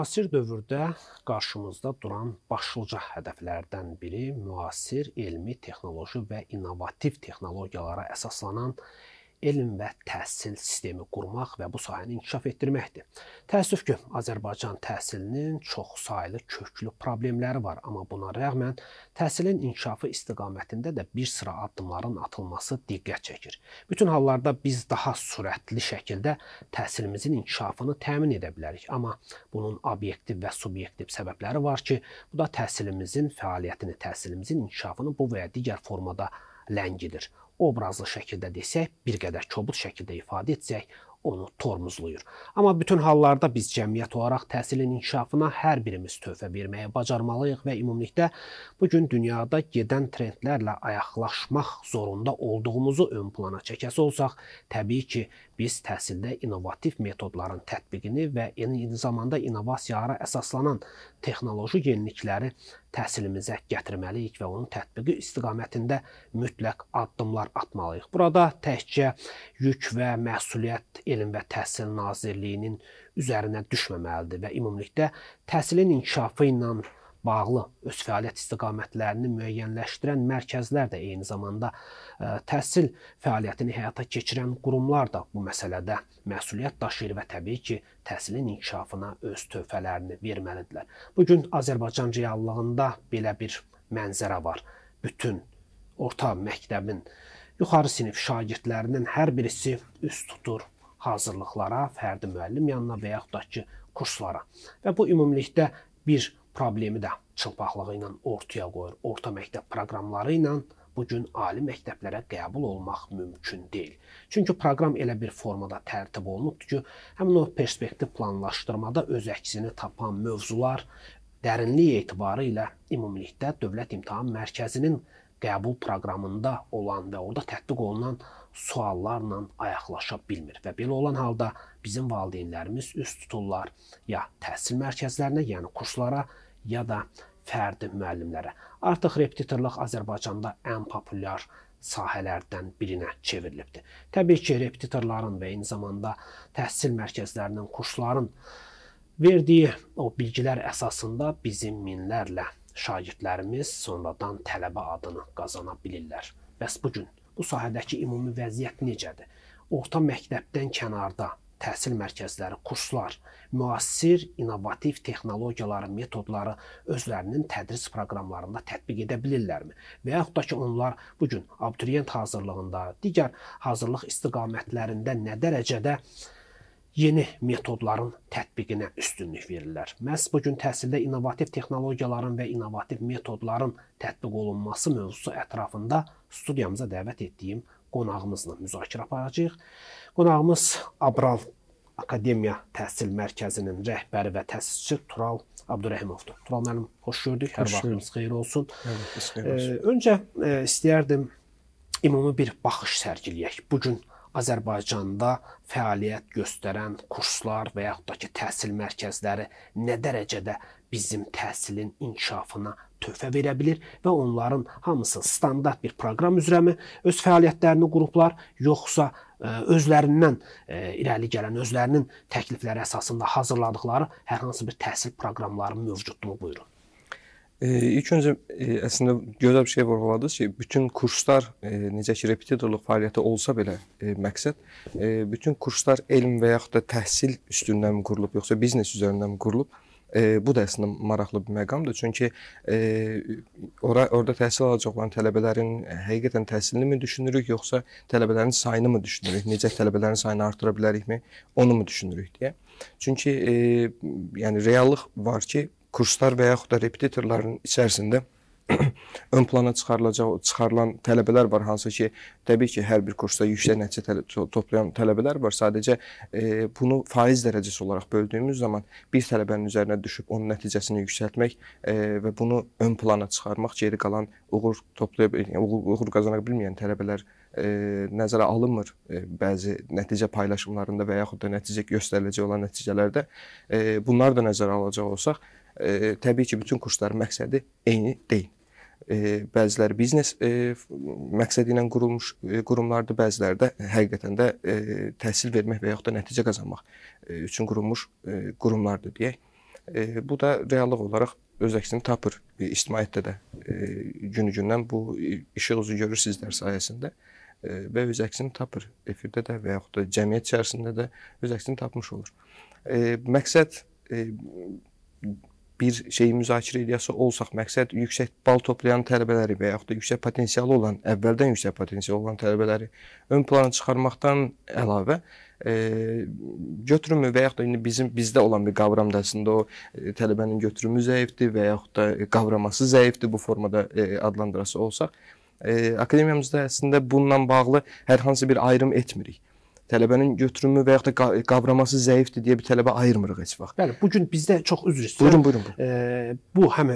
müasir dövrdə qarşımızda duran başlıca hədəflərdən biri müasir elmi, texnoloji və innovativ texnologiyalara əsaslanan elm və təhsil sistemi qurmaq və bu sahəni inkişaf etdirməkdir. Təəssüf ki, Azərbaycan təhsilinin çoxsaylı, köklü problemləri var, amma buna rəğmən təhsilin inkişafı istiqamətində də bir sıra addımların atılması diqqət çəkir. Bütün hallarda biz daha sürətli şəkildə təhsilimizin inkişafını təmin edə bilərik, amma bunun obyektiv və subyektiv səbəbləri var ki, bu da təhsilimizin fəaliyyətini, təhsilimizin inkişafını bu və ya digər formada ləngidir obrazlı şəkildə desək, bir qədər kobud şəkildə ifadə etsək, onu tormuzluyur. Amma bütün hallarda biz cəmiyyət olaraq təhsilin inkişafına hər birimiz töhfə verməyə bacarmalıyıq və ümumilikdə bu gün dünyada gedən trendlərlə ayaqlaşmaq zorunda olduğumuzu ön plana çəkəsi olsaq, təbii ki, biz təhsildə innovativ metodların tətbiqini və eyni zamanda innovasiyaya əsaslanan texnoloji yenilikləri təhsilimizə gətirməliyik və onun tətbiqi istiqamətində mütləq addımlar atmalıyıq. Burada təkcə yük və məsuliyyət Elm və Təhsil Nazirliyinin üzərinə düşməməlidir və ümumilikdə təhsilin inkişafı ilə bağlı öz fəaliyyət istiqamətlərini müəyyənləşdirən mərkəzlər də eyni zamanda e, təhsil fəaliyyətini həyata keçirən qurumlar da bu məsələdə məsuliyyət daşıyır və təbii ki, təhsilin inkişafına öz töhfələrini verməlidirlər. Bu gün Azərbaycan reallığında belə bir mənzərə var. Bütün orta məktəbin yuxarı sinif şagirdlərinin hər birisi üst tutur hazırlıqlara, fərdi müəllim yanına və yaxud da ki, kurslara. Və bu ümumilikdə bir problemi də çılpaqlığı ilə ortaya qoyur. Orta məktəb proqramları ilə bu gün ali məktəblərə qəbul olmaq mümkün deyil. Çünki proqram elə bir formada tərtib olunubdur ki, həmin o perspektiv planlaşdırmada öz əksini tapan mövzular dərinlik etibarı ilə ümumilikdə Dövlət İmtahan Mərkəzinin qəbul proqramında olan və orada tətbiq olunan suallarla ayaqlaşa bilmir və belə olan halda bizim valideynlərimiz üz tuturlar ya təhsil mərkəzlərinə, yəni kurslara ya da fərdi müəllimlərə. Artıq repetitorluq Azərbaycanda ən populyar sahələrdən birinə çevrilibdi. Təbii ki, repetitorların və eyni zamanda təhsil mərkəzlərinin, kursların verdiyi o bilgilər əsasında bizim minlərlə şagirdlərimiz sonradan tələbə adını qazana bilirlər. Bəs bu gün bu sahədəki ümumi vəziyyət necədir? Orta məktəbdən kənarda təhsil mərkəzləri, kurslar, müasir innovativ texnologiyaları, metodları özlərinin tədris proqramlarında tətbiq edə bilirlərmi? Və yaxud da ki, onlar bu gün abituriyent hazırlığında, digər hazırlıq istiqamətlərində nə dərəcədə yeni metodların tətbiqinə üstünlük verirlər. Məhz bu gün təhsildə innovativ texnologiyaların və innovativ metodların tətbiq olunması mövzusu ətrafında studiyamıza dəvət etdiyim qonağımızla müzakirə aparacağıq. Qonağımız Abral Akademiya Təhsil Mərkəzinin rəhbəri və təsisçi Tural Abdurəhimovdur. Tural müəllim, xoş gördük. Hər vaxtınız xeyir olsun. Bəli, xeyir olsun. Ə, öncə ə, istəyərdim ümumi bir baxış sərgiləyək. Bu gün Azərbaycanda fəaliyyət göstərən kurslar və yaxud da ki, təhsil mərkəzləri nə dərəcədə bizim təhsilin inkişafına töhfə verə bilir və onların hamısı standart bir proqram üzrəmi öz fəaliyyətlərini qruplar yoxsa e, özlərindən e, irəli gələn, özlərinin təklifləri əsasında hazırladıkları hər hansı bir təhsil proqramlarının mövcudluğu buyurun. E, ilk öncə e, əslində gözəl bir şey vurğuladınız ki, bütün kurslar e, necə ki repetitorluq fəaliyyəti olsa belə e, məqsəd e, bütün kurslar elm və yaxud da təhsil üstündən mi qurulub, yoxsa biznes üzərindənmi qurulub? E, bu da əslində maraqlı bir məqamdır. Çünki e, ora orada təhsil alacaq olan tələbələrin e, həqiqətən təhsilini mi düşünürük, yoxsa tələbələrin sayını mı düşünürük? Necə tələbələrin sayını artıra bilərikmi? Onu mu düşünürük deyə. Çünki e, yəni reallıq var ki, kurslar və yaxud da repetitorların içərisində ön plana çıxarılacaq, çıxarılan tələbələr var, hansı ki, təbii ki, hər bir kursda yüksək nəticə toplayan tələbələr var. Sadəcə e, bunu faiz dərəcəsi olaraq böldüyümüz zaman bir tələbənin üzərinə düşüb onun nəticəsini yüksəltmək e, və bunu ön plana çıxarmaq geri qalan uğur toplayıb yəni uğur, uğur qazana bilməyən tələbələr e, nəzərə alınmır e, bəzi nəticə paylaşımlarında və yaxud da nəticə göstəriləcək olan nəticələrdə. E, bunlar da nəzərə alacaq olsaq, e, təbii ki, bütün kursların məqsədi eyni deyil. E, bəziləri biznes e, məqsədi ilə qurulmuş e, qurumlardır, bəziləri də həqiqətən də təhsil vermək və yaxud da nəticə qazanmaq üçün qurulmuş qurumlardır deyək. Bu da reallıq olaraq öz əksini tapır. İctimaiyyətdə də günü-gündən bu işıq üzü görür sizlər sayəsində və öz əksini tapır. Efirdə də və yaxud da cəmiyyət içərisində də öz əksini tapmış olur. Məqsəd bir şeyi müzakirə edəsə olsaq, məqsəd yüksək bal toplayan tələbələri və yaxud da yüksək potensialı olan, əvvəldən yüksək potensialı olan tələbələri ön plana çıxarmaqdan əlavə e, götürümü və yaxud da indi bizim bizdə olan bir qavramdır əslində o e, tələbənin götürümü zəifdir və yaxud da e, qavraması zəifdir bu formada e, adlandırası olsaq, e, akademiyamızda əslində bununla bağlı hər hansı bir ayrım etmirik tələbənin götürümü və yaxud da qavraması zəifdir deyə bir tələbə ayırmırıq heç vaxt. Bəli, bu gün bizdə çox üzr istəyirəm. Buyurun, buyurun. buyurun. E, bu həm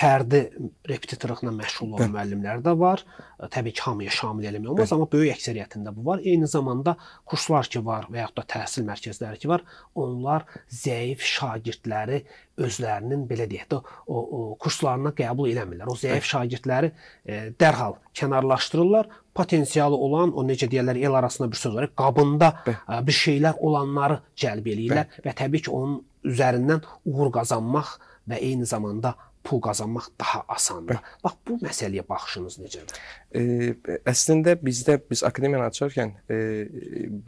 fərdi repetitorluqla məşğul olan Bəli. müəllimlər də var. E, təbii ki, hamıya şamil eləmək olmaz, Bəli. amma böyük əksəriyyətində bu var. Eyni zamanda kurslar ki var və yaxud da təhsil mərkəzləri ki var, onlar zəif şagirdləri özlərinin belə deyək də o, o kurslarına qəbul eləmirlər. O zəif Bəli. şagirdləri e, dərhal kənarlaşdırırlar potensialı olan, o necə deyirlər, el arasında bir söz var, qabında Bəh. E, bir şeylər olanları cəlb eləyirlər Bəh. və təbii ki, onun üzərindən uğur qazanmaq və eyni zamanda pul qazanmaq daha asandır. Bəh. Bax bu məsələyə baxışınız necədir? E, əslində bizdə biz akademiyanı açarkən e,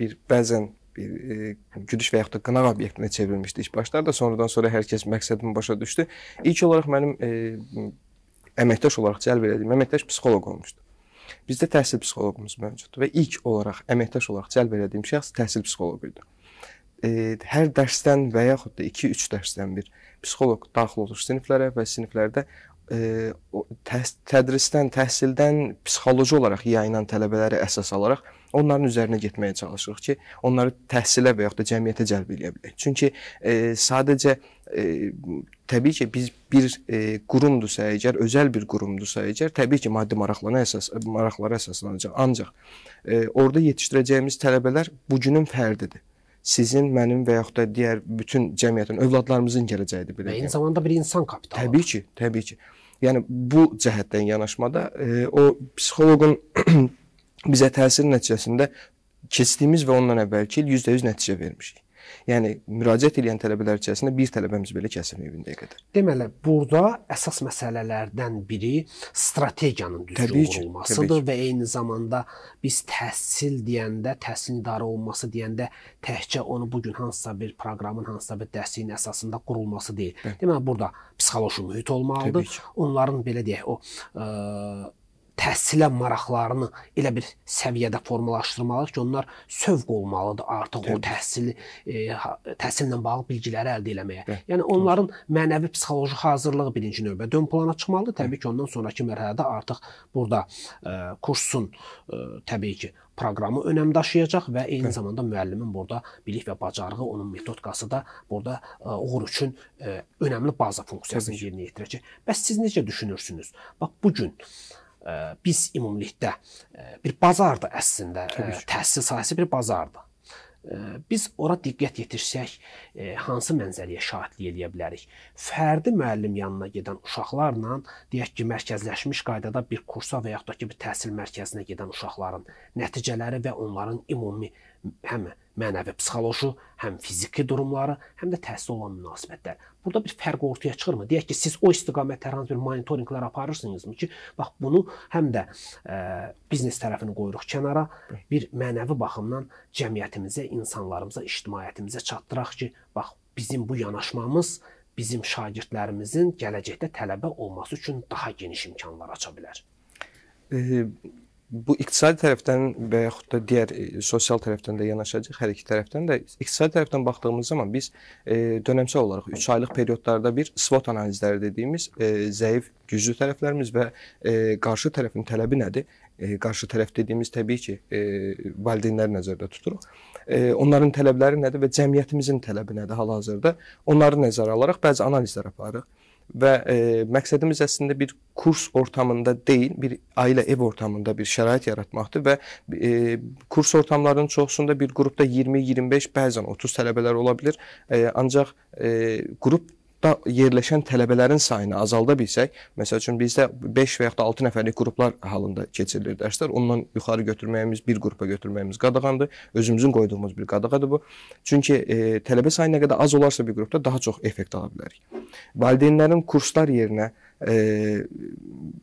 bir bəzən bir e, gülüş və yaxud da qınaq obyektinə çevrilmişdi ilk başlarda, sonradan sonra hər kəs məqsədimi başa düşdü. İlk olaraq mənim e, əməkdaş olaraq cəlb elədiyim əməkdaş psixoloq olmuşdu. Bizdə təhsil psixoloqumuz mövcuddur və ilk olaraq əməkdaş olaraq cəlb elədiyim şəxs təhsil psixoloqu idi. E, hər dərsdən və yaxud da 2-3 dərsdən bir psixoloq daxil olur siniflərə və siniflərdə e, tədrisdən, təhsildən psixoloji olaraq yayılan tələbələri əsas alaraq onların üzərinə getməyə çalışırıq ki, onları təhsilə və yaxud da cəmiyyətə cəlb eləyə bilək. Çünki e, sadəcə e, təbii ki, biz bir e, qurumdursa əgər, özəl bir qurumdursa əgər, təbii ki, maddi maraqlara əsas maraqlara əsaslanacaq. Ancaq e, orada yetişdirəcəyimiz tələbələr bugünün fərdidir sizin, mənim və yaxud da digər bütün cəmiyyətin, övladlarımızın gələcəyidir belə. Və eyni zamanda bir insan kapitalı. Təbii ki, təbii ki. Yəni bu cəhətdən yanaşmada e, o psixoloqun bizə təsirin nəticəsində keçdiyimiz və ondan əvvəlki il %100 nəticə vermişik. Yəni müraciət edən tələbələr içərisində bir tələbəmiz belə kəsilməyib indiyə qədər. Deməli, burada əsas məsələlərdən biri strategiyanın düzgün qurulmasıdır və eyni zamanda biz təhsil deyəndə, təhsil idarə olunması deyəndə təkcə onu bu gün hansısa bir proqramın, hansısa bir dərsin əsasında qurulması deyil. Bəli. Deməli, burada psixoloji mühit olmalıdır. Onların belə deyək, o ə, təhsilə maraqlarını elə bir səviyyədə formalaşdırmalıdır ki, onlar sövq olmalıdır artıq Təbii. o təhsili e, təhsillə bağlı bilgiləri əldə etməyə. Də. Hə, yəni onların mənəvi psixoloji hazırlığı birinci növbədə ön plana çıxmalıdır. Təbii ki, ondan sonrakı mərhələdə artıq burada e, kursun e, təbii ki proqramı önəm daşıyacaq və eyni Hı. Hə. zamanda müəllimin burada bilik və bacarığı, onun metodikası da burada ə, e, uğur üçün ə, e, önəmli baza funksiyasını yerinə yetirəcək. Bəs siz necə düşünürsünüz? Bax bu gün biz ümumilikdə e, bir bazardır əslində. E, təhsil sahəsi bir bazardır. E, biz ora diqqət yetirsək, hansı mənzərəyə şahidlik eləyə bilərik? Fərdi müəllim yanına gedən uşaqlarla, deyək ki, mərkəzləşmiş qaydada bir kursa və yaxud da ki, bir təhsil mərkəzinə gedən uşaqların nəticələri və onların ümumi həm mənəvi psixoloji, həm fiziki durumları, həm də təhsil olan münasibətlər. Burada bir fərq ortaya çıxırmı? Deyək ki, siz o istiqamətdə hər hansı bir monitorinqlər aparırsınızmı ki, bax bunu həm də ə, e, biznes tərəfini qoyuruq kənara, bir mənəvi baxımdan cəmiyyətimizə, insanlarımıza, ictimaiyyətimizə çatdıraq ki, bax bizim bu yanaşmamız bizim şagirdlərimizin gələcəkdə tələbə olması üçün daha geniş imkanlar aça bilər. E bu iqtisadi tərəfdən və yaxud da digər e, sosial tərəfdən də yanaşacaq hər iki tərəfdən də iqtisadi tərəfdən baxdığımız zaman biz e, dönəmsəl olaraq 3 aylıq periodlarda bir SWOT analizləri dediyimiz e, zəif, güclü tərəflərimiz və e, qarşı tərəfin tələbi nədir? E, qarşı tərəf dediyimiz təbii ki, e, valideynləri nəzərdə tuturuq. E, onların tələbləri nədir və cəmiyyətimizin tələbi nədir hal-hazırda? Onları nəzərə alaraq bəzi analizlər aparırıq və e, məqsədimiz əslində bir kurs ortamında deyil, bir ailə ev ortamında bir şərait yaratmaqdır və e, kurs ortamlarının çoxsunda bir qrupda 20, 25, bəzən 30 tələbələr ola bilər. E, ancaq e, qrup da yerləşən tələbələrin sayını azalda bilsək, məsəl üçün bizdə 5 və ya da 6 nəfərlik qruplar halında keçirilir dərslər. Ondan yuxarı götürməyimiz, bir qrupa götürməyimiz qadağandır. Özümüzün qoyduğumuz bir qadağadır bu. Çünki e, tələbə sayı nə qədər az olarsa bir qrupda daha çox effekt ala bilərik. Valideynlərin kurslar yerinə e,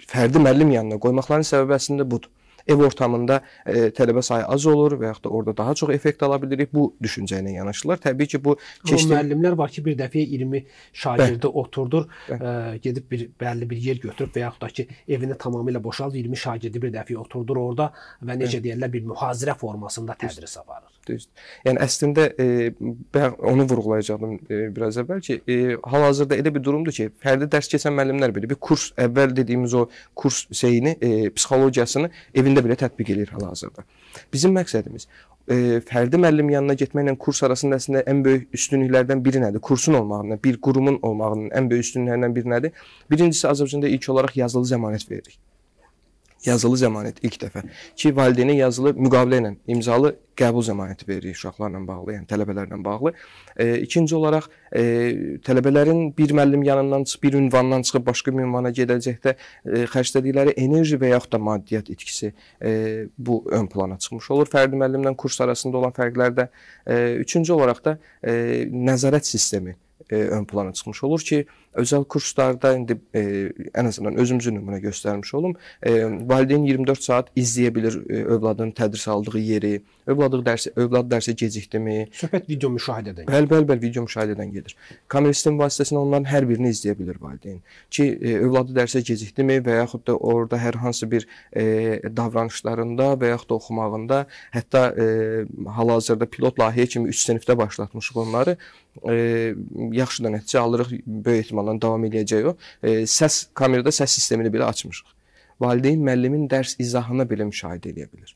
fərdi müəllim yanına qoymaqlarının səbəbi əslində budur ev ortamında e, tələbə sayı az olur və yaxud da orada daha çox effekt ala bilirik. Bu düşüncə ilə yanaşırlar. Təbii ki, bu keçdi müəllimlər var ki, bir dəfəyə 20 şagirdi Bəh. oturdur, Bəh. Ə, e, gedib bir bəlli bir yer götürüb və yaxud da ki, evini tamamilə boşaldır, 20 şagirdi bir dəfəyə oturdur orada və necə Bəh. deyirlər, bir mühazirə formasında tədris aparır. Düzdür. Yəni əslində e, mən onu vurğulayacaqdım e, biraz əvvəl ki, e, hal-hazırda elə bir durumdur ki, fərdi dərs keçən müəllimlər belə bir kurs əvvəl dediyimiz o kurs şeyini, e, psixologiyasını evində belə tətbiq eləyir hal-hazırda. Bizim məqsədimiz e, fərdi müəllim yanına getməklə kurs arasında əslində ən böyük üstünlüklərdən biri nədir? Kursun olmağının, bir qurumun olmağının ən böyük üstünlüklərindən biri nədir? Birincisi Azərbaycanda ilk olaraq yazılı zəmanət veririk yazılı zəmanət ilk dəfə ki, valideynə yazılı müqavilə ilə imzalı qəbul zəmanəti veririk uşaqlarla bağlı, yəni tələbələrlə bağlı. E, ikinci olaraq e, tələbələrin bir müəllim yanından çıxıb bir ünvandan çıxıb başqa bir ünvana gedəcəkdə e, xərclədikləri enerji və yaxud da maddiyyat itkisi e, bu ön plana çıxmış olur. Fərdi müəllimlə kurs arasında olan fərqlər də e, üçüncü olaraq da e, nəzarət sistemi e, ön plana çıxmış olur ki, Özəl kurslarda indi e, ən azından özümüzü nümunə göstərmiş olum. E, valideyn 24 saat izləyə bilir e, övladının tədris aldığı yeri, övladı dərsə övlad dərsə gecikdimi? Söhbət video müşahidədən. Bəli, bəli, bəli, video müşahidədən gedir. Kamera sistem vasitəsilə onların hər birini izləyə bilir valideyn. Ki e, övladı dərsə gecikdimi və yaxud da orada hər hansı bir e, davranışlarında və yaxud da oxumağında, hətta e, hal-hazırda pilot layihə kimi 3 sinifdə başlatmışıq onları. E, yaxşı da nəticə alırıq böyük ehtimal apartmandan davam eləyəcək o. E, səs kamerada səs sistemini belə açmışıq. Valideyn müəllimin dərs izahına belə müşahidə edə bilər.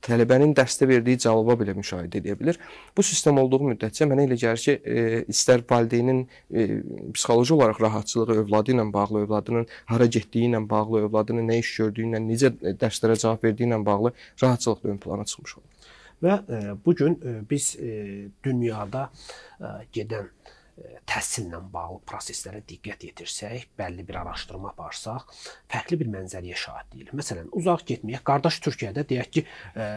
Tələbənin dərsdə verdiyi cavaba belə müşahidə edə bilər. Bu sistem olduğu müddətcə mənə elə gəlir ki, e, istər valideynin e, psixoloji olaraq rahatçılığı övladı ilə bağlı, övladının hara getdiyi ilə bağlı, övladının nə iş gördüyü ilə, necə dərslərə cavab verdiyi ilə bağlı rahatçılıq da ön plana çıxmış olur və e, bu gün e, biz e, dünyada gedən təhsillə bağlı proseslərə diqqət yetirsək, bəlli bir araşdırma aparsaq, fərqli bir mənzərəyə şahid deyilik. Məsələn, uzaq getməyək, qardaş Türkiyədə deyək ki, e,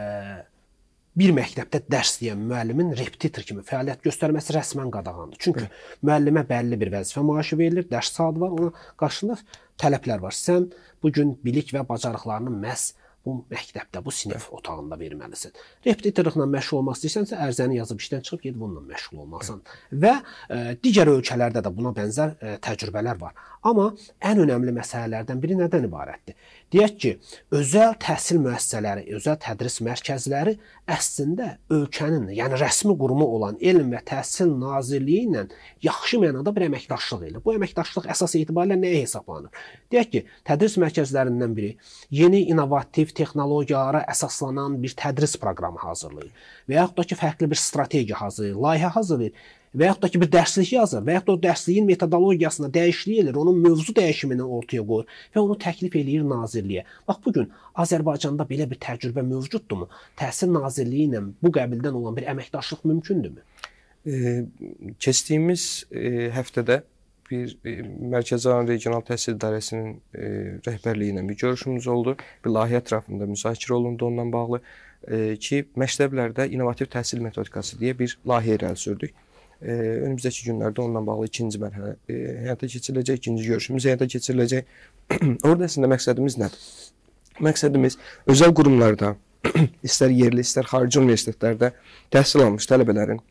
bir məktəbdə dərs deyən müəllimin repetitor kimi fəaliyyət göstərməsi rəsmən qadağandır. Çünki Hı. müəllimə bəlli bir vəzifə maaşı verilir, dərs saatı var, ona qarşılıq tələblər var. Sən bu gün bilik və bacarıqlarını məhz bu məktəbdə, bu sinif otağında verməlisən. Repetitorluqla məşğul olmaq istəyirsənsə, ərzəni yazıb işdən çıxıb gedib onunla məşğul olmalısan. Və ə, e, digər ölkələrdə də buna bənzər ə, e, təcrübələr var. Amma ən önəmli məsələlərdən biri nədən ibarətdir? Deyək ki, özəl təhsil müəssisələri, özəl tədris mərkəzləri əslində ölkənin, yəni rəsmi qurumu olan Elm və Təhsil Nazirliyi ilə yaxşı mənada bir əməkdaşlıq edir. Bu əməkdaşlıq əsas etibarilə nəyə hesablanır? Deyək ki, tədris mərkəzlərindən biri yeni innovativ texnologiyalara əsaslanan bir tədris proqramı hazırlayır və yaxud da ki, fərqli bir strategiya hazırlayır, layihə hazırlayır və yaxud da ki bir dərslik yazır və yaxud da o dərsliyin metodologiyasına dəyişiklik edir, onun mövzu dəyişimini ortaya qoyur və onu təklif eləyir nazirliyə. Bax bu gün Azərbaycanda belə bir təcrübə mövcuddurmu? Təhsil Nazirliyi ilə bu qəbildən olan bir əməkdaşlıq mümkündürmü? E, keçdiyimiz e, həftədə bir e, Mərkəzi Aran Regional Təhsil İdarəsinin e, rəhbərliyi ilə bir görüşümüz oldu. Bir layihə ətrafında müzakirə olundu onunla bağlı e, ki, məktəblərdə innovativ təhsil metodikası deyə bir layihə irəli sürdük önümüzdəki günlərdə onunla bağlı ikinci mərhələ e, həyata keçiriləcək, ikinci görüşümüz həyata keçiriləcək. Orada əslində məqsədimiz nədir? Məqsədimiz özəl qurumlarda, istər yerli, istər xarici universitetlərdə təhsil almış tələbələrin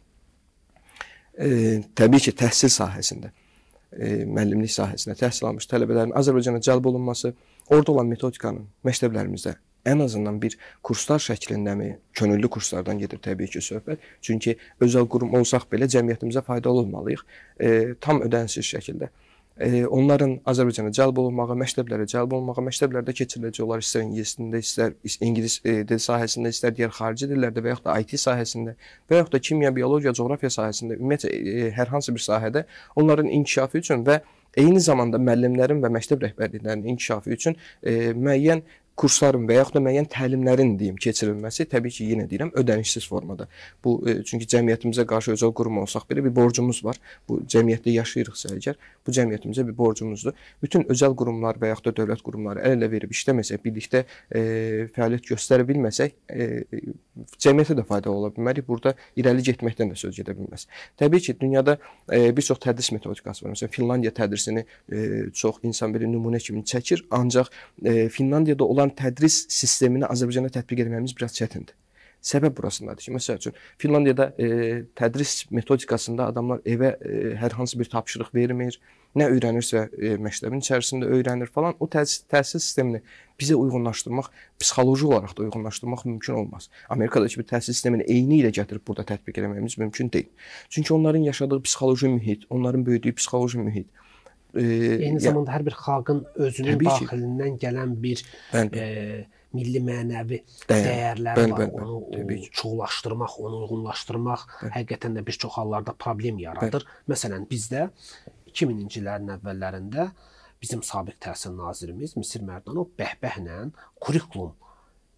e, təbii ki, təhsil sahəsində, e, müəllimlik sahəsində təhsil almış tələbələrin Azərbaycana cəlb olunması, orada olan metodikanın məktəblərimizdə ən azından bir kurslar şəklindəmi, könüllü kurslardan gedir təbii ki söhbət. Çünki özəl qurum olsaq belə cəmiyyətimizə faydalı olmalıyıq. E, tam ödənişsiz şəkildə. E, onların Azərbaycana cəlb olunmağı, məktəblərə cəlb olunmağı, məktəblərdə keçiriləcək olar istər ingilisində, istər ingilis e, dil sahəsində, istər digər xarici dillərdə və yaxud da IT sahəsində və yaxud da kimya, biologiya, coğrafiya sahəsində, ümumiyyətlə e, e, hər hansı bir sahədə onların inkişafı üçün və eyni zamanda müəllimlərin və məktəb rəhbərliklərinin inkişafı üçün e, müəyyən kursların və yaxud da müəyyən təlimlərin deyim keçirilməsi təbii ki, yenə deyirəm, ödənişsiz formada. Bu e, çünki cəmiyyətimizə qarşı özəl qurum olsaq belə bir borcumuz var. Bu cəmiyyətdə yaşayırıqsa əgər, bu cəmiyyətimizə bir borcumuzdur. Bütün özəl qurumlar və yaxud da dövlət qurumları əl-ələ verib işləməsək, birlikdə e, fəaliyyət göstərə bilməsək, e, cəmiyyətə də faydalı ola bilmərik. Burada irəli getməkdən də söz gedə bilməz. Təbii ki, dünyada e, bir çox tədris metodikası var. Məsələn, Finlandiya tədrisini e, çox insan belə nümunə kimi çəkir, ancaq e, Finlandiyada olan olan tədris sistemini Azərbaycanda tətbiq etməyimiz biraz çətindir. Səbəb burasındadır ki, məsəl üçün Finlandiyada e, tədris metodikasında adamlar evə e, hər hansı bir tapşırıq vermir, nə öyrənirsə e, məktəbin içərisində öyrənir falan. O təhsil, təhsil sistemini bizə uyğunlaşdırmaq, psixoloji olaraq da uyğunlaşdırmaq mümkün olmaz. Amerikadakı bir təhsil sistemini eyni ilə gətirib burada tətbiq etməyimiz mümkün deyil. Çünki onların yaşadığı psixoloji mühit, onların böyüdüyü psixoloji mühit, E, Eyni ya, zamanda hər bir xalqın özünün daxilindən ki, gələn bir bəli, bəli. E, milli mənəvi Dəyər, dəyərlər bəli, var. Bəli, onu bəli, çoxlaşdırmaq, onu uyğunlaşdırmaq bəli. həqiqətən də bir çox hallarda problem yaradır. Bəli. Məsələn, bizdə 2000-ci illərin əvvəllərində bizim sabiq təhsil nazirimiz Misir Mərdanov bəhbəhlə kurikulum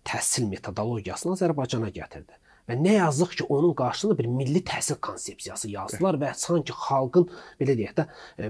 təhsil metodologiyasını Azərbaycana gətirdi. Və nə yazıq ki, onun qarşısında bir milli təhsil konsepsiyası yazdılar və sanki xalqın belə deyək də e,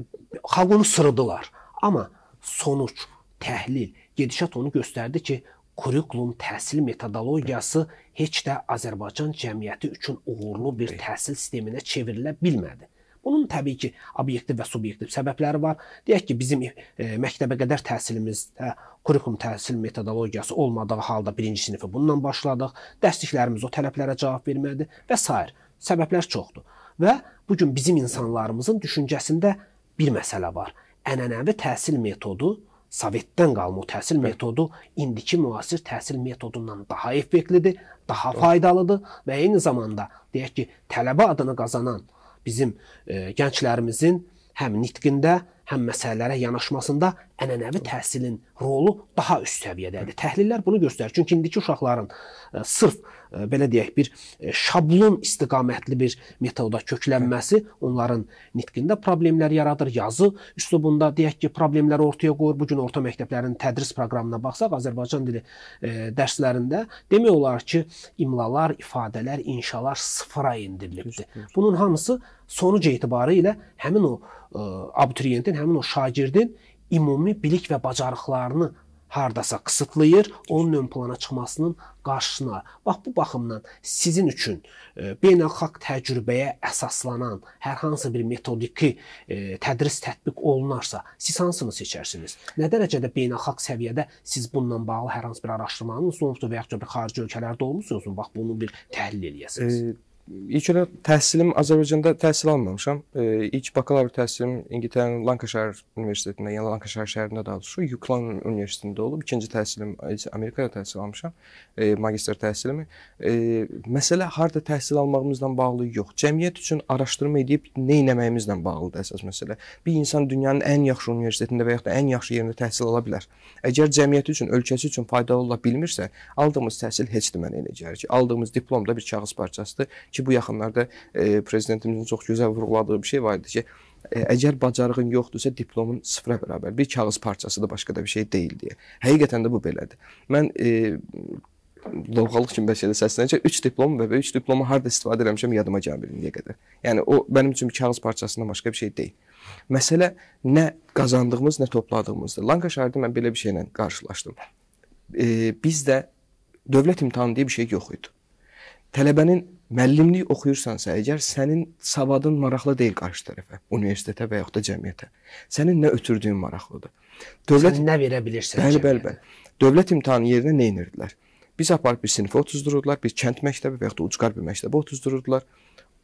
xalq onu sırıdılar. Amma sonuç, təhlil, gedişat onu göstərdi ki, kurikulum təhsil metodologiyası heç də Azərbaycan cəmiyyəti üçün uğurlu bir təhsil sisteminə çevrilə bilmədi. Bunun təbii ki, obyektiv və subyektiv səbəbləri var. Deyək ki, bizim e, məktəbə qədər təhsilimizdə hə, kurikulum təhsil metodologiyası olmadığı halda 1-ci sinifə bununla başladıq. Dərsliklərimiz o tələblərə cavab vermədi və s. səbəblər çoxdur. Və bu gün bizim insanlarımızın düşüncəsində bir məsələ var. Ənənəvi təhsil metodu Sovetdən qalma təhsil hə. metodu indiki müasir təhsil metodundan daha effektlidir, daha faydalıdır və eyni zamanda deyək ki, tələbə adını qazanan bizim e, gənclərimizin həm nitqində, həm məsələlərə yanaşmasında ənənəvi təhsilin rolu daha üst səviyyədədir. Təhlillər bunu göstərir. Çünki indiki uşaqların e, sırf e, belə deyək bir e, şablon istiqamətli bir metoda köklənməsi onların nitqində problemlər yaradır. Yazı üslubunda deyək ki, problemləri ortaya qoyur. Bu gün orta məktəblərin tədris proqramına baxsaq, Azərbaycan dili dərslərində demək olar ki, imlalar, ifadələr, inşalar sıfıra endirilibdi. Bunun hamısı Sonuc etibarı ilə həmin o ə, e, abituriyentin, həmin o şagirdin ümumi bilik və bacarıqlarını hardasa qısıtlayır, onun ön plana çıxmasının qarşısına. Bax bu baxımdan sizin üçün e, beynəlxalq təcrübəyə əsaslanan hər hansı bir metodiki e, tədris tətbiq olunarsa, siz hansını seçərsiniz? Nə dərəcədə beynəlxalq səviyyədə siz bununla bağlı hər hansı bir araşdırmanın sonucu və yaxud da bir xarici ölkələrdə olmusunuzmu? Bax bunu bir təhlil eləyəsiniz. E İlk elə təhsilim Azərbaycanda təhsil almamışam. E, ilk bakalavr təhsilim İngiltərənin Lancashire Universitetində, yəni Lancashire şəhərində daha doğrusu, Yuklan Universitetində olub. İkinci təhsilim Amerikada təhsil almışam, e, magistr təhsilimi. E, məsələ harda təhsil almağımızla bağlı yox. Cəmiyyət üçün araşdırma edib nə etməyimizlə bağlıdır əsas məsələ. Bir insan dünyanın ən yaxşı universitetində və ya da ən yaxşı yerində təhsil ala bilər. Əgər cəmiyyət üçün, ölkəsi üçün faydalı ola bilmirsə, aldığımız təhsil heç də mənə elə gəlir ki, aldığımız diplom da bir kağız parçasıdır ki, bu yaxınlarda e, prezidentimizin çox gözəl vurğuladığı bir şey var idi ki, e, əgər bacarığın yoxdursa diplomun sıfıra bərabər bir kağız parçasıdır, başqa da bir şey deyil deyə. Həqiqətən də bu belədir. Mən e, lovğalıq kimi bəlkə də səslənəcək. 3 diplom və 3 diplomu harda istifadə etmişəm yadıma gəlmir indiyə qədər. Yəni o mənim üçün bir kağız parçasından başqa bir şey deyil. Məsələ nə qazandığımız, nə topladığımızdır. Lanka şəhərində mən belə bir şeylə qarşılaşdım. E, bizdə dövlət imtahanı deyə bir şey yox idi. Tələbənin müəllimlik oxuyursansa, əgər sənin savadın maraqlı deyil qarşı tərəfə, universitetə və yaxud da cəmiyyətə. Sənin nə ötürdüyün maraqlıdır. Dövlət Sən nə verə bilirsən? Bəli, bəli, bəli. Dövlət imtahanı yerinə nə edirdilər? Biz aparıb bir sinifə otuzdururdular, bir kənd məktəbi və yaxud da ucqar bir məktəbə otuzdururdular.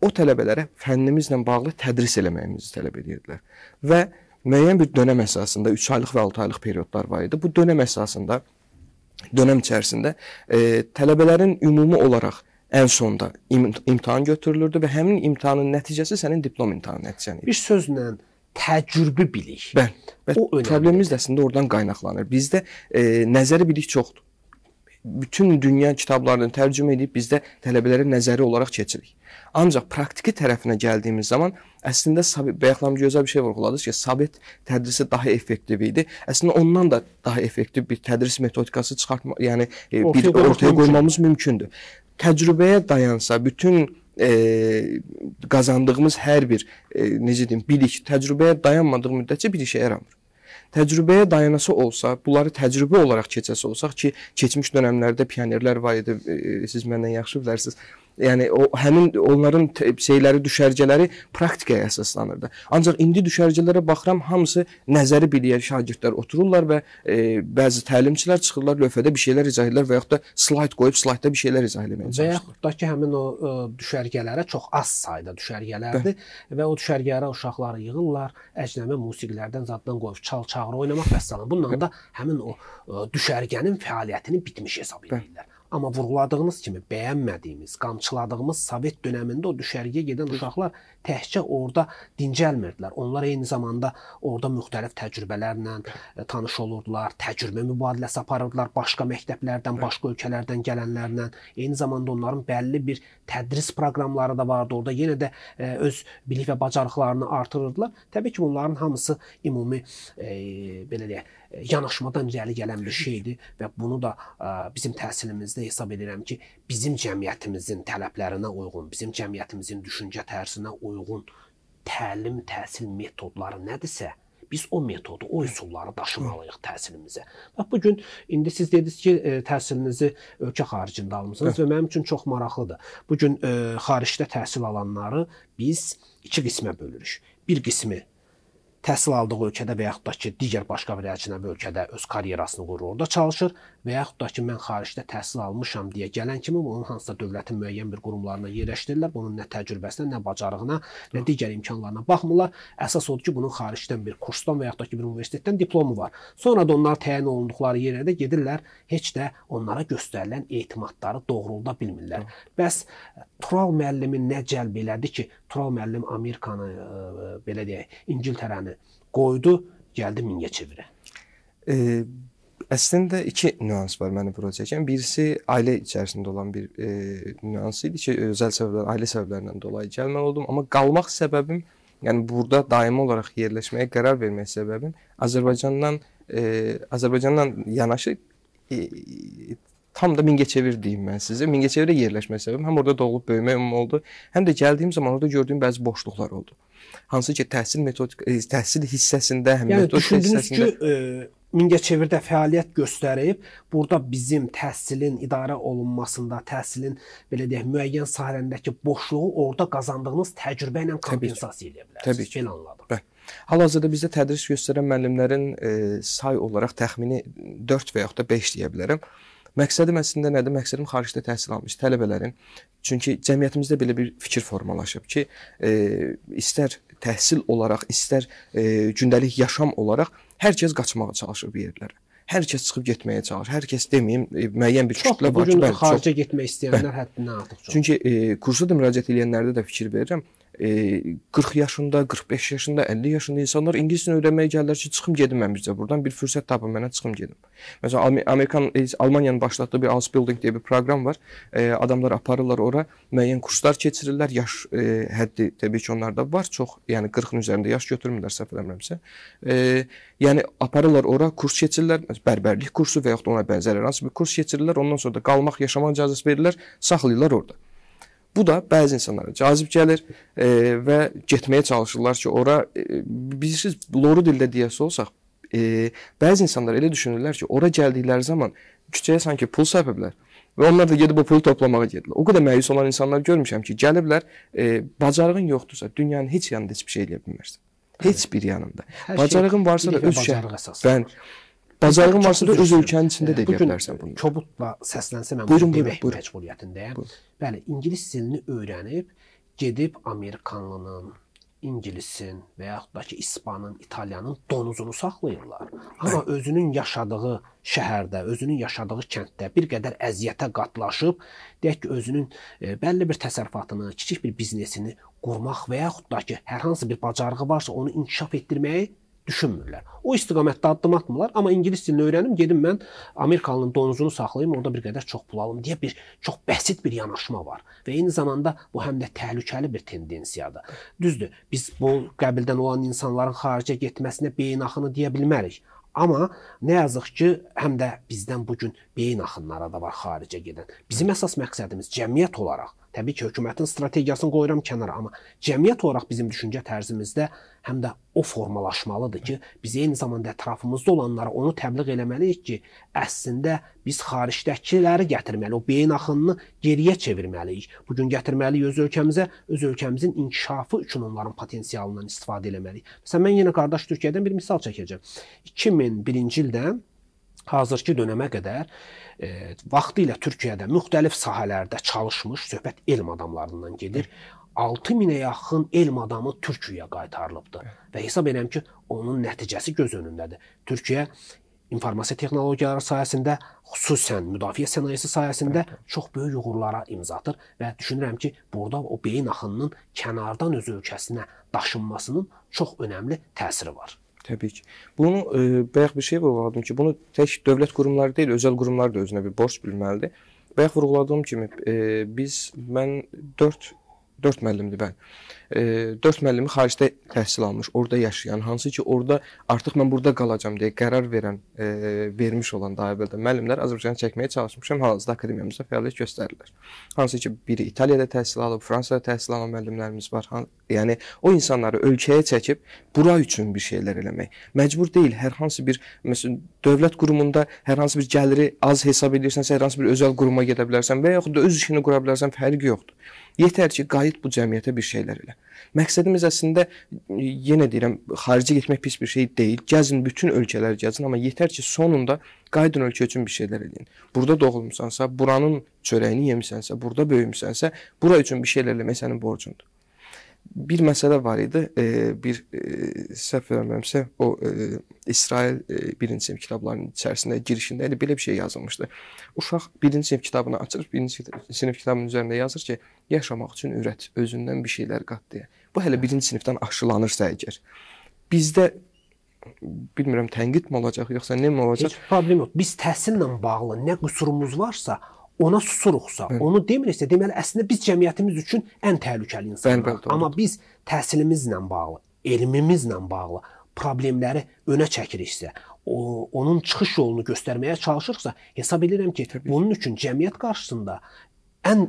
O tələbələrə fənnimizlə bağlı tədris eləməyimizi tələb edirdilər. Və müəyyən bir dönəm əsasında 3 aylıq və 6 aylıq periodlar var idi. Bu dönəm əsasında dönəm içərisində e, tələbələrin ümumi olaraq ən sonda imtahan götürülürdü və həmin imtahanın nəticəsi sənin diplom imtahanı nəticən idi. Bir sözlə təcrübə bilik. Bəli. Və o problemimiz də əslində oradan qaynaqlanır. Bizdə e, nəzəri bilik çoxdur. Bütün dünya kitablarını tərcümə edib bizdə tələbələrə nəzəri olaraq keçirik. Ancaq praktiki tərəfinə gəldiyimiz zaman əslində bayaqlam gözəl bir şey vurğuladınız ki, sabit tədrisi daha effektiv idi. Əslində ondan da daha effektiv bir tədris metodikası çıxartma, yəni e, ortaya bir ortaya qoymamız mümkündür. mümkündür təcrübəyə dayansa, bütün e, qazandığımız hər bir e, necə deyim, bilik təcrübəyə dayanmadığı müddətcə bir işə yaramır. Təcrübəyə dayanası olsa, bunları təcrübə olaraq keçəsi olsaq ki, keçmiş dövrlərdə pionerlər var idi, e, siz məndən yaxşı bilərsiniz. Yəni o həmin onların şeyləri, düşərgələri praktikaya əsaslanırdı. Ancaq indi düşərgələrə baxıram, hamısı nəzəri bilən şagirdlər otururlar və e, bəzi təlimçilər çıxırlar lövhədə bir şeylər izah edirlər və yaxud da slayd qoyub slaydda bir şeylər izah etməyə çalışırlar. Və yaxud da ki, həmin o ə, e, düşərgələrə çox az sayda düşərgələrdir Bə. və o düşərgələrə uşaqları yığırlar, əcnəbi musiqilərdən, zaddan qoyub çal-çağır oynamaq və salan. Bununla Bə. da həmin o ə, e, düşərgənin fəaliyyətini bitmiş hesab edirlər. Amma vurğuladığınız kimi bəyənmədiyimiz, qamçıladığımız Sovet dövründə o düşərgəyə gedən uşaqlar təkcə orada dincəlmirdilər. Onlar eyni zamanda orada müxtəlif təcrübələrlə e, tanış olurdular, təcrübə mübadiləsi aparırdılar başqa məktəblərdən, başqa ölkələrdən gələnlərlə. Eyni zamanda onların bəlli bir tədris proqramları da vardı. Orada yenə də e, öz bilik və bacarıqlarını artırırdılar. Təbii ki, bunların hamısı ümumi e, belə deyək yanaşmadan irəli gələn bir şeydir və bunu da e, bizim təhsilimizdə hesab edirəm ki, bizim cəmiyyətimizin tələblərinə uyğun, bizim cəmiyyətimizin düşüncə tərzinə uyğun təlim, təhsil metodları nədirsə, biz o metodu, o üsulları daşımalıyıq təhsilimizə. Bax bu gün indi siz dediniz ki, e, təhsilinizi ölkə xaricində almısınız Hı. və mənim üçün çox maraqlıdır. Bu gün e, xaricdə təhsil alanları biz iki qismə bölürük. Bir qismi təhsil aldığı ölkədə və yaxud da ki, digər başqa bir əcnəbi ölkədə öz karyerasını qurur, orada çalışır və yaxud da ki, mən xaricdə təhsil almışam deyə gələn kimi onun hansısa dövlətin müəyyən bir qurumlarına yerləşdirirlər. Bunun nə təcrübəsinə, nə bacarığına, nə digər imkanlarına baxmırlar. Əsas odur ki, bunun xaricdən bir kursdan və yaxud da ki, bir universitetdən diplomu var. Sonra da onlar təyin olunduqları yerə də gedirlər, heç də onlara göstərilən etimadları doğrulda bilmirlər. Bəs e, Tural müəllimi nə cəlb elədi ki, Tural müəllim Amerikanı e, e, belə deyək, İngiltərəni müəyyənləşdirdi. Qoydu, gəldi Mingəçevirə. E, əslində iki nüans var məni bura çəkən. Birisi ailə içərisində olan bir e, nüans idi ki, özəl səbəblər, ailə səbəblərindən dolayı gəlməli oldum, amma qalmaq səbəbim, yəni burada daimi olaraq yerləşməyə qərar vermək səbəbim Azərbaycandan e, Azərbaycandan yanaşı e, tam da Mingəçevir deyim mən sizə. Mingəçevirə yerləşmək səbəbim həm orada doğulub böyümək ümumi oldu, həm də gəldiyim zaman orada gördüyüm bəzi boşluqlar oldu. Hansı ki, təhsil metodik e, təhsil hissəsində, həm yəni, metod hissəsində ki, e Mingəçevirdə fəaliyyət göstərib, burada bizim təhsilin idarə olunmasında, təhsilin belə deyək, müəyyən sahələrindəki boşluğu orada qazandığınız təcrübə ilə kompensasiya edə bilərsiniz. Təbii ki, belə anladım. Bəli. Hal-hazırda bizdə tədris göstərən müəllimlərin e, say olaraq təxmini 4 və yaxud da 5 deyə bilərəm. E, Məqsədim əslində nədir? Məqsədim xaricdə təhsil almış tələbələrin. Çünki cəmiyyətimizdə belə bir fikir formalaşıb ki, e, istər təhsil olaraq, istər e, gündəlik yaşam olaraq hər kəs qaçmağa çalışır bir yerlərə. Hər kəs çıxıb getməyə çalışır. Hər kəs deməyim, e, müəyyən bir kütlə var ki, bəli, xaricə çox. getmək istəyənlər həddindən artıq çox. Çünki e, kursa da müraciət edənlərdə də fikir verirəm. E, 40 yaşında, 45 yaşında, 50 yaşında insanlar ingilis dilini öyrənməyə gəlirlər ki, çıxım gedim mən bizə buradan bir fürsət tapın mənə çıxım gedim. Məsələn Amerikan e, Almaniyanın başlatdığı bir House Building deyə bir proqram var. E, adamlar aparırlar ora, müəyyən kurslar keçirirlər. Yaş e, həddi təbii ki onlarda var. Çox, yəni 40-ın üzərində yaş götürmürlər səhv eləmirəmsə. Yəni aparırlar ora, kurs keçirirlər. Bərbərlik kursu və yaxud ona bənzər hər hansı bir kurs keçirirlər. Ondan sonra da qalmaq, yaşamaq icazəsi verirlər, saxlayırlar orada. Bu da bəzi insanlara cazib gəlir e, və getməyə çalışırlar ki, ora e, bilirsiniz, loru dildə deyəsi olsaq, e, bəzi insanlar elə düşünürlər ki, ora gəldikləri zaman küçəyə sanki pul səpiblər və onlar da gedib o pulu toplamağa gedirlər. O qədər məyus olan insanlar görmüşəm ki, gəliblər, e, bacarığın yoxdursa dünyanın heç yanında heç bir şey eləyə bilmirsən. Heç bir yanında. Bacarığın varsa da öz şəhərinə əsaslanır. Bəli. Bacarığın varsa da öz ölkənin içində də edə bilərsən bunu. Kobudla səslənsə mən buyurun, bunu demək buyurun, məcburiyyətindəyəm. Buyurun. Bəli, ingilis dilini öyrənib gedib Amerikanlının, ingilisin və yaxud da ki ispanın, italyanın donuzunu saxlayırlar. Amma özünün yaşadığı şəhərdə, özünün yaşadığı kənddə bir qədər əziyyətə qatlaşıb, deyək ki, özünün e, bəlli bir təsərrüfatını, kiçik bir biznesini qurmaq və yaxud da ki hər hansı bir bacarığı varsa onu inkişaf etdirməyi düşünmürlər. O istiqamətdə addım atmırlar, amma ingilis dilini öyrənim, gedim mən Amerikalının donuzunu saxlayım, orada bir qədər çox pul alım deyə bir çox bəsit bir yanaşma var və eyni zamanda bu həm də təhlükəli bir tendensiyadır. Düzdür, biz bu qəbildən olan insanların xaricə getməsinə beyin axını deyə bilmərik. Amma nə yazıq ki, həm də bizdən bu gün beyin axınları da var xaricə gedən. Bizim əsas məqsədimiz cəmiyyət olaraq Təbii ki, hökumətin strategiyasını qoyuram kənara, amma cəmiyyət olaraq bizim düşüncə tərzimizdə həm də o formalaşmalıdır ki, biz eyni zamanda ətrafımızda olanlara onu təbliğ eləməliyik ki, əslində biz xaricdəkiləri gətirməli, o beyin axınını geriyə çevirməliyik. Bu gün gətirməliyik öz ölkəmizə, öz ölkəmizin inkişafı üçün onların potensialından istifadə etməliyik. Məsələn, mən yenə qardaş Türkiyədən bir misal çəkəcəm. 2001-ci ildə hazırki dönəmə qədər e, vaxtilə Türkiyədə müxtəlif sahələrdə çalışmış söhbət elm adamlarından gedir. 6000-ə yaxın elm adamı Türkiyəyə qaytarılıbdı və hesab edirəm ki, onun nəticəsi göz önündədir. Türkiyə informasiya texnologiyaları sahəsində, xüsusən müdafiə sənayesi sahəsində çox böyük uğurlara imza atır və düşünürəm ki, burada o beyin axınının kənardan öz ölkəsinə daşınmasının çox önəmli təsiri var. Təbii ki. Bunu e, bayaq bir şey vurğuladım ki, bunu tək dövlət qurumları deyil, özəl qurumlar da özünə bir borc bilməlidir. Bayaq vurğuladığım kimi e, biz mən 4 4 müəllimdir, bəli. E, 4 müəllimi xaricdə təhsil almış, orada yaşayan, hansı ki, orada artıq mən burada qalacam deyə qərar verən, e, vermiş olan daha əvvəldə müəllimlər Azərbaycanı çəkməyə çalışmışam, hal-hazırda akademiyamızda fəaliyyət göstərirlər. Hansı ki, biri İtaliyada təhsil alıb, Fransada təhsil alan müəllimlərimiz var. Yəni o insanları ölkəyə çəkib bura üçün bir şeylər eləmək. Məcbur deyil hər hansı bir məsələn dövlət qurumunda hər hansı bir gəliri az hesab edirsənsə, hər hansı bir özəl quruma gedə bilərsən və yaxud da öz işini qura bilərsən, fərqi yoxdur. Yetər ki, qayıt bu cəmiyyətə bir şeylər elə. Məqsədimiz əslində e, yenə deyirəm, xaricə getmək pis bir şey deyil. Gəzin bütün ölkələr gəzin, amma yetər ki, sonunda qayıdın ölkə üçün bir şeylər eləyin. Burada doğulmusansa, buranın çörəyini yemisənsə, burada böyümüsənsə, bura üçün bir şeylər eləmək sənin borcundur bir məsələ var idi. E, bir e, səhv eləmirəmsə, o e, İsrail e, birinci sinif kitablarının içərisində girişində elə belə bir şey yazılmışdı. Uşaq birinci sinif kitabını açır, birinci sinif kitabının üzərində yazır ki, yaşamaq üçün öyrət, özündən bir şeylər qat deyə. Bu hələ hə. birinci sinifdən aşılanırsa əgər. Bizdə bilmirəm tənqid mi olacaq yoxsa nə mi olacaq? Heç problem yox. Biz təhsillə bağlı nə qüsurumuz varsa, ona susuruksa, Bəli. onu demiriksə, deməli əslində biz cəmiyyətimiz üçün ən təhlükəli insanlarıq. Amma biz təhsilimizlə bağlı, elmimizlə bağlı problemləri önə çəkiriksə, o, onun çıxış yolunu göstərməyə çalışırıqsa, hesab edirəm ki, Təbii. bunun üçün cəmiyyət qarşısında ən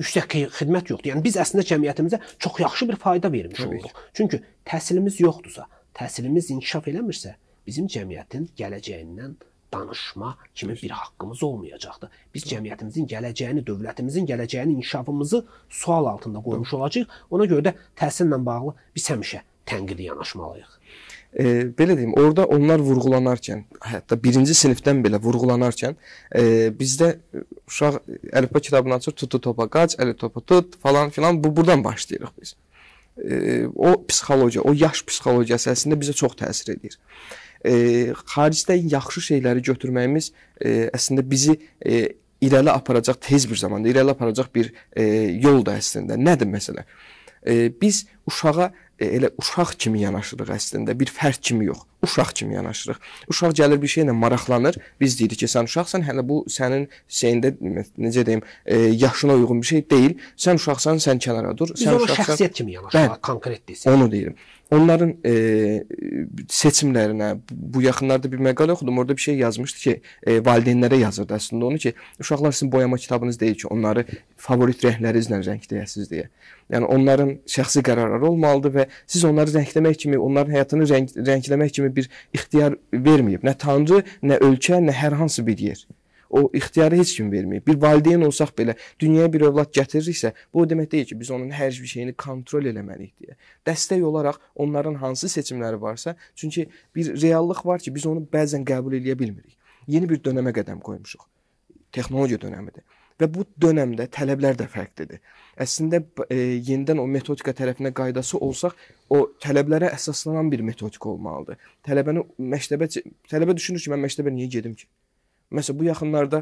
yüksək xidmət yoxdur. Yəni biz əslində cəmiyyətimizə çox yaxşı bir fayda vermiş Təbii. oluruq. Çünki təhsilimiz yoxdursa, təhsilimiz inkişaf eləmirsə, bizim cəmiyyətin gələcəyindən danışma kimi bir haqqımız olmayacaqdır. Biz cəmiyyətimizin gələcəyini, dövlətimizin gələcəyini, inkişafımızı sual altında qoymuş olacağıq. Ona görə də təhsillə bağlı biz həmişə tənqidi yanaşmalıyıq. E, belə deyim, orada onlar vurğulanarkən, hətta 1-ci sinifdən belə vurğulanarkən, e, bizdə uşaq əlifba kitabını açır, tutu topa qaç, əli topa tut falan filan bu burdan başlayırıq biz. E, o psixologiya, o yaş psixologiyası əslində bizə çox təsir edir e, xaricdə yaxşı şeyləri götürməyimiz e, əslində bizi e, irəli aparacaq tez bir zamanda irəli aparacaq bir e, yoldur əslində. Nədir məsələ? E, biz uşağa e, elə uşaq kimi yanaşırıq əslində, bir fərd kimi yox. Uşaq kimi yanaşırıq. Uşaq gəlir bir şeylə maraqlanır. Biz deyirik ki, sən uşaqsan, hələ bu sənin şeyində necə deyim, e, yaşına uyğun bir şey deyil. Sən uşaqsan, sən kənara dur. Sən biz uşaqsan. Şəxsiyyət kimi yanaşırıq, konkret desin. Onu deyirəm onların e, seçimlərinə bu yaxınlarda bir məqalə oxudum. Orada bir şey yazmışdı ki, e, valideynlərə yazırdı əslində onu ki, uşaqlar sizin boyama kitabınız deyil ki, onları favorit rənglərinizlə rəngləyəsiniz deyə. Yəni onların şəxsi qərarları olmalıdır və siz onları rəngləmək kimi, onların həyatını rəng, rəngləmək kimi bir ixtiyar verməyib. Nə tanrı, nə ölkə, nə hər hansı bir yer. O ixtiyarı heç kim vermir. Bir valideyn olsaq belə dünyaya bir övlad gətiririksə, bu o demək deyil ki, biz onun hər bir şeyini kontrol eləməliyik deyə. Dəstək olaraq onların hansı seçimləri varsa, çünki bir reallıq var ki, biz onu bəzən qəbul eləyə bilmirik. Yeni bir dönəmə qədəm qoymuşuq. Texnologiya dönəmidir və bu dövrdə tələblər də fərqlidir. Əslində e, yenidən o metodika tərəfinə qaydası olsaq, o tələblərə əsaslanan bir metodika olmalıdır. Tələbəni məktəbə tələbə düşünür ki, mən məktəbə niyə gedim ki? Məsələn, bu yaxınlarda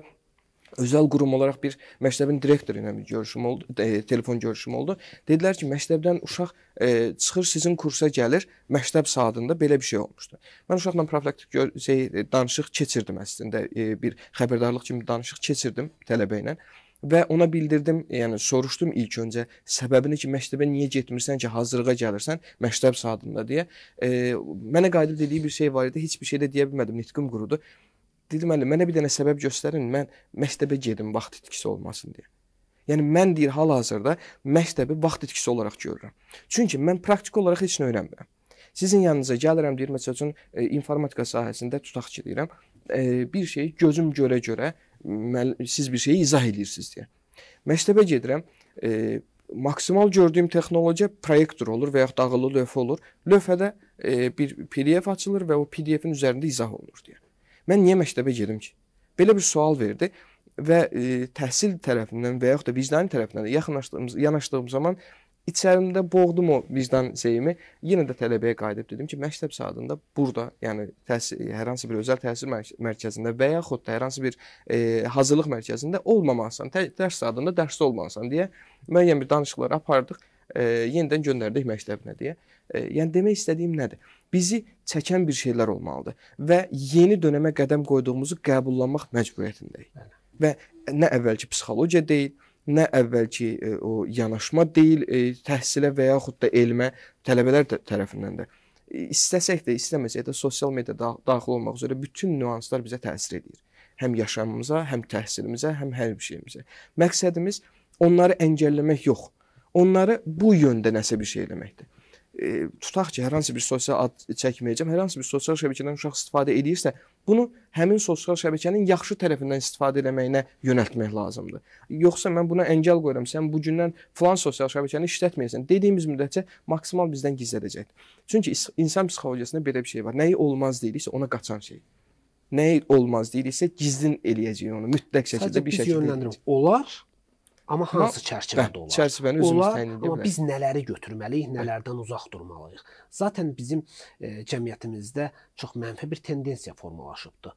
özəl qurum olaraq bir məktəbin direktoru ilə bir görüşüm oldu, e, telefon görüşüm oldu. Dedilər ki, məktəbdən uşaq e, çıxır sizin kursa gəlir, məktəb saatında belə bir şey olmuşdu. Mən uşaqla profilaktik şey e, danışıq keçirdim əslində, e, bir xəbərdarlıq kimi danışıq keçirdim tələbə ilə və ona bildirdim, yəni soruşdum ilk öncə səbəbini ki, məktəbə niyə getmirsən ki, hazırlığa gəlirsən, məktəb saatında deyə. E, mənə qayıdıb dediyi bir şey var idi, heç bir şey də deyə bilmədim, nitqim qurudu. Dedi müəllim, mənə bir dənə səbəb göstərin, mən məktəbə gedim vaxt itkisi olmasın deyə. Yəni mən deyir hal-hazırda məktəbi vaxt itkisi olaraq görürəm. Çünki mən praktiki olaraq heç nə öyrənmirəm. Sizin yanınıza gəlirəm deyir məsəl üçün e, informatika sahəsində tutaq ki deyirəm, e, bir şeyi gözüm görə-görə siz bir şeyi izah edirsiniz deyə. Məktəbə gedirəm, e, maksimal gördüyüm texnologiya proyektor olur və ya dağılı lövhə olur. Lövhədə e, bir PDF açılır və o PDF-in üzərində izah olunur deyə. Mən niyə məktəbə gedim ki? Belə bir sual verdi və e, təhsil tərəfindən və yaxud da vicdan tərəfindən yaxınlaşdığımız yanaşdığım zaman içərimdə boğdum o vicdan şeyimi. Yenə də tələbəyə qayıdıb dedim ki, məktəb saatında burada, yəni təhsil hər hansı bir özəl təhsil mərkəzində və yaxud da hər hansı bir e, hazırlıq mərkəzində olmamalısan, dərs saatında dərsdə olmalısan deyə müəyyən bir danışıqlar apardıq. E, yenidən göndərdik məktəbinə deyə. E, yəni demək istədiyim nədir? bizi çəkən bir şeylər olmalıdır və yeni dönəmə qədəm qoyduğumuzu qəbullanmaq məcburiyyətindəyik. Və nə əvvəlki psixologiya deyil, nə əvvəlki e, o yanaşma deyil, e, təhsilə və yaxud da elmə tələbələr tərəfindən də e, istəsək də, istəməsək də sosial media da daxil olmaq üzrə bütün nüanslar bizə təsir edir. Həm yaşamımıza, həm təhsilimizə, həm hər bir şeyimizə. Məqsədimiz onları əngəlləmək yox, onları bu yöndə nəsə bir şey eləməkdir e, tutaq ki, hər hansı bir sosial ad çəkməyəcəm, hər hansı bir sosial şəbəkədən uşaq istifadə edirsə, bunu həmin sosial şəbəkənin yaxşı tərəfindən istifadə etməyinə yönəltmək lazımdır. Yoxsa mən buna əngəl qoyuram, sən bu gündən falan sosial şəbəkəni işlətməyəsən dediyimiz müddətcə maksimal bizdən gizlədəcəkdir. Çünki insan psixologiyasında belə bir şey var. Nəyi olmaz deyiriksə, ona qaçan şey. Nəyi olmaz deyiriksə, gizlin eləyəcəyik onu mütləq şəkildə Sadəcə bir şəkildə. Yönləndirim. Olar, Amma hansı çərçivədə hə, olar? Çərçivəni özümüz olar, təyin edə bilərik. Amma biz nələri götürməliyik, nələrdən uzaq durmalıyıq? Zaten bizim e, cəmiyyətimizdə çox mənfi bir tendensiya formalaşıbdı.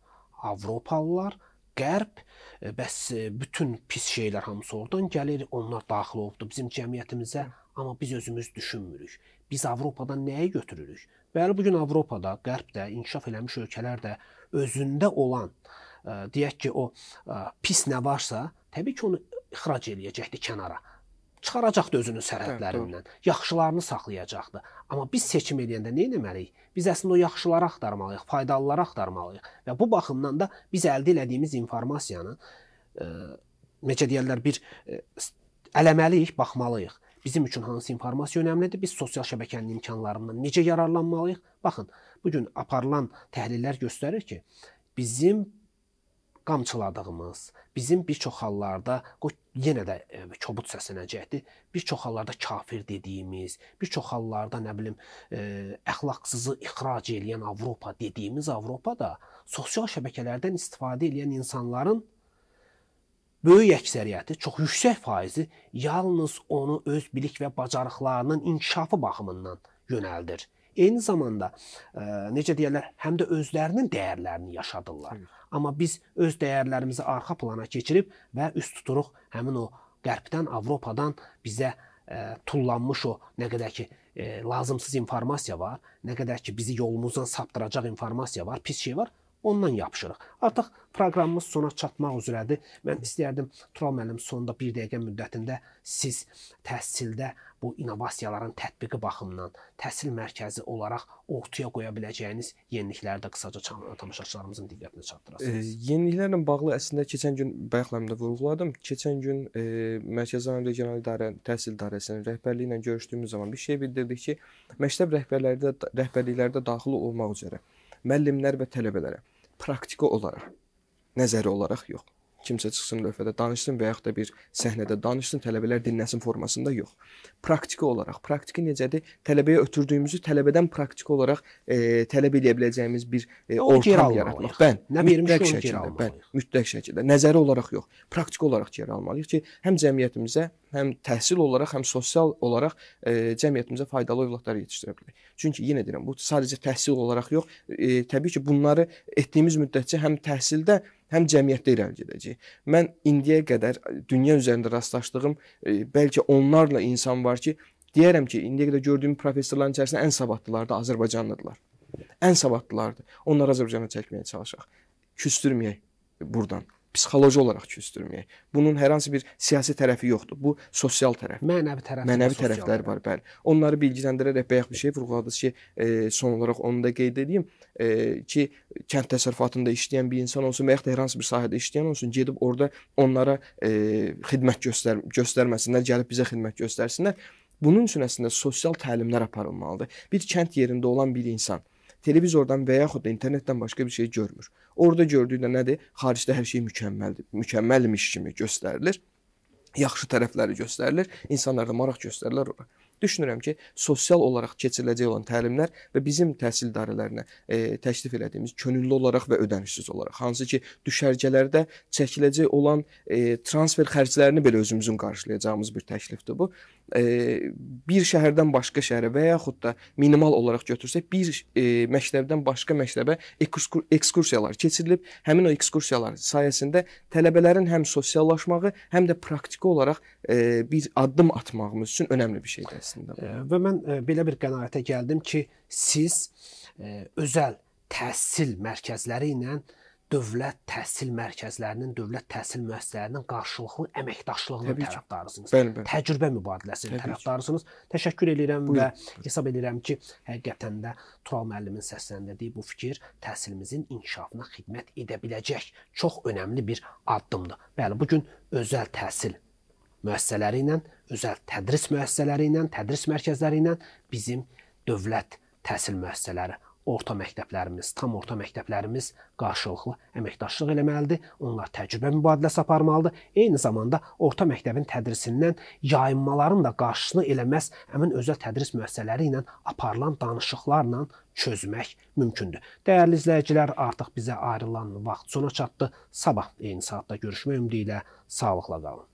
Avropalılar, Qərb, e, bəs e, bütün pis şeylər hamısı oradan gəlir, onlar daxil olubdu bizim cəmiyyətimizə, amma biz özümüz düşünmürük. Biz Avropadan nəyi götürürük? Bəli, bu gün Avropada, Qərbdə inkişaf eləmiş ölkələr də özündə olan, e, deyək ki, o e, pis nə varsa, təbii ki, onu ixrac eləyəcəkdi kənara. Çıxaracaqdı özünün sərhədlərindən. Hə, yaxşılarını saxlayacaqdı. Amma biz seçim edəndə nə etməliyik? Biz əslində o yaxşıları axtarmalıyıq, faydalıları axtarmalıyıq və bu baxımdan da biz əldə etdiyimiz informasiyanı ə, e, necə deyirlər, bir ə, e, ələməliyik, baxmalıyıq. Bizim üçün hansı informasiya önəmlidir? Biz sosial şəbəkənin imkanlarından necə yararlanmalıyıq? Baxın, bu gün aparılan təhlillər göstərir ki, bizim qamçıladığımız, bizim bir çox hallarda yenə də e, kobud səslənəcəkdir. Bir çox hallarda kafir dediyimiz, bir çox hallarda nə bilim e, əxlaqsızı ixrac edən Avropa dediyimiz Avropada sosial şəbəkələrdən istifadə edən insanların böyük əksəriyyəti, çox yüksək faizi yalnız onu öz bilik və bacarıqlarının inkişafı baxımından yönəldir. Eyni zamanda e, necə deyirlər, həm də özlərinin dəyərlərini yaşadırlar. Hı. Amma biz öz dəyərlərimizi arxa plana keçirib və üst tuturuq həmin o qərbdən, Avropadan bizə ə, e, tullanmış o nə qədər ki ə, e, lazımsız informasiya var, nə qədər ki bizi yolumuzdan sapdıracaq informasiya var, pis şey var ondan yapışırıq. Artıq proqramımız sona çatmaq üzrədir. Mən istəyərdim Tural müəllim sonda 1 dəqiqə müddətində siz təhsildə bu innovasiyaların tətbiqi baxımından təhsil mərkəzi olaraq ortaya qoya biləcəyiniz yenilikləri də qısaca çağıran tamaşaçılarımızın diqqətinə çatdırasınız. E, yeniliklərlə bağlı əslində keçən gün bayaqlarım da vurğuladım. Keçən gün e, Mərkəzi Anadolu Regional İdarə Təhsil İdarəsinin rəhbərliyi ilə görüşdüyümüz zaman bir şey bildirdik ki, məktəb rəhbərləri də rəhbərlikləri də daxil olmaq üzrə müəllimlər və tələbələrə praktiki olaraq, nəzəri olaraq yox kimsə çıxsın lövhədə danışsın və yaxud da bir səhnədə danışsın, tələbələr dinləsin formasında yox. Praktiki olaraq, praktiki necədir? Tələbəyə ötürdüyümüzü tələbədən praktiki olaraq e, tələb edə biləcəyimiz bir e, ortam yaratmaq. Bən, nə mütləq şəkildə, bən, mütləq şəkildə. Nəzəri olaraq yox, praktiki olaraq geri almalıyıq ki, həm cəmiyyətimizə, həm təhsil olaraq, həm sosial olaraq e, cəmiyyətimizə faydalı övladlar yetişdirə bilərik. Çünki yenə deyirəm, bu sadəcə təhsil olaraq yox, e, təbii ki, bunları etdiyimiz müddətcə həm təhsildə həm cəmiyyətdə irəli gedəcək. Mən indiyə qədər dünya üzərində rastlaşdığım bəlkə onlarla insan var ki, deyərəm ki, indiyə qədər gördüyüm professorların içərisində ən savadlıları da Azərbaycanlıdırlar. Ən savadlılardır. Onları Azərbaycana çəkməyə çalışaq. Küstürməyək burdan psixoloji olaraq küstürməyək. Bunun hər hansı bir siyasi tərəfi yoxdur. Bu sosial tərəf, mənəvi tərəf, mənəvi tərəfləri var, bəli. Onları bilgiləndirərək bayaq bir şey vurğuladınız ki, e, son olaraq onu da qeyd edeyim e, ki, kənd təsərrüfatında işləyən bir insan olsun və ya hər hansı bir sahədə işləyən olsun, gedib orada onlara e, xidmət göstər göstərməsinlər, gəlib bizə xidmət göstərsinlər. Bunun üçün əslində sosial təlimlər aparılmalıdır. Bir kənd yerində olan bir insan televizordan və yaxud da internetdən başqa bir şey görmür. Orda gördüyü də nədir? Xaricdə hər şey mükəmməldir. Mükəmməlmiş kimi göstərilir. Yaxşı tərəfləri göstərilir. İnsanlar da maraq göstərirlər ora düşünürəm ki, sosial olaraq keçiriləcək olan təlimlər və bizim təhsil idarələrinə e, təklif elədiyimiz könüllü olaraq və ödənişsiz olaraq, hansı ki, düşərgələrdə çəkiləcək olan e, transfer xərclərini belə özümüzün qarşılayacağımız bir təklifdir bu. E, bir şəhərdən başqa şəhərə və yaxud da minimal olaraq götürsək, bir e, məktəbdən başqa məktəbə ekskur ekskursiyalar keçirilib. Həmin o ekskursiyalar sayəsində tələbələrin həm sosiallaşmağı, həm də praktiki olaraq bir addım atmağımız üçün önəmli bir şeydir əslində. Və mən e, belə bir qənaətə gəldim ki, siz e, özəl təhsil mərkəzləri ilə dövlət təhsil mərkəzlərinin, dövlət təhsil müəssisələrinin qarşılıqlı əməkdaşlığının tərəfdarısınız. Bəli, bəli. Təcrübə mübadiləsinin tərəfdarısınız. Təşəkkür edirəm Buyur. və hesab edirəm ki, həqiqətən də Tural müəllimin səsləndirdiyi bu fikir təhsilimizin inkişafına xidmət edə biləcək çox önəmli bir addımdır. Bəli, bu gün özəl təhsil müəssisələri ilə, özəl tədris müəssisələri ilə, tədris mərkəzləri ilə bizim dövlət təhsil müəssisələri, orta məktəblərimiz, tam orta məktəblərimiz qarşılıqlı əməkdaşlıq eləməlidir. Onlar təcrübə mübadiləsi aparmalıdır. Eyni zamanda orta məktəbin tədrisindən yayınmaların da qarşısını eləməz həmin özəl tədris müəssisələri ilə aparılan danışıqlarla çözmək mümkündür. Dəyərli izləyicilər, artıq bizə ayrılan vaxt sona çatdı. Sabah eyni saatda görüşmək ümidi ilə sağlıqla qalın.